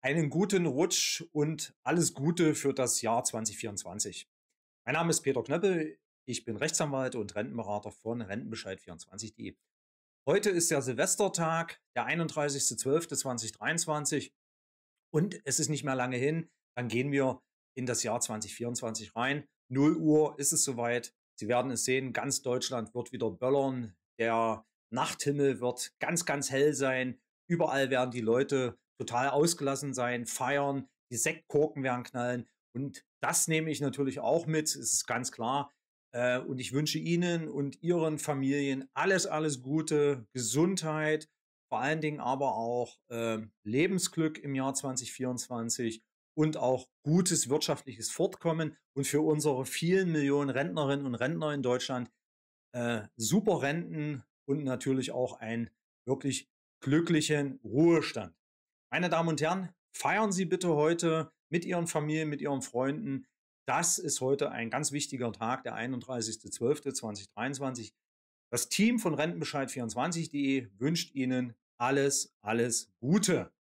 Einen guten Rutsch und alles Gute für das Jahr 2024. Mein Name ist Peter Knöppel, ich bin Rechtsanwalt und Rentenberater von Rentenbescheid24.de. Heute ist der Silvestertag, der 31.12.2023 und es ist nicht mehr lange hin, dann gehen wir in das Jahr 2024 rein. 0 Uhr ist es soweit. Sie werden es sehen, ganz Deutschland wird wieder böllern. Der Nachthimmel wird ganz, ganz hell sein. Überall werden die Leute total ausgelassen sein, feiern, die Sektkorken werden knallen. Und das nehme ich natürlich auch mit, ist ganz klar. Äh, und ich wünsche Ihnen und Ihren Familien alles, alles Gute, Gesundheit, vor allen Dingen aber auch ähm, Lebensglück im Jahr 2024 und auch gutes wirtschaftliches Fortkommen und für unsere vielen Millionen Rentnerinnen und Rentner in Deutschland äh, super Renten und natürlich auch einen wirklich glücklichen Ruhestand. Meine Damen und Herren, feiern Sie bitte heute mit Ihren Familien, mit Ihren Freunden. Das ist heute ein ganz wichtiger Tag, der 31.12.2023. Das Team von Rentenbescheid24.de wünscht Ihnen alles, alles Gute.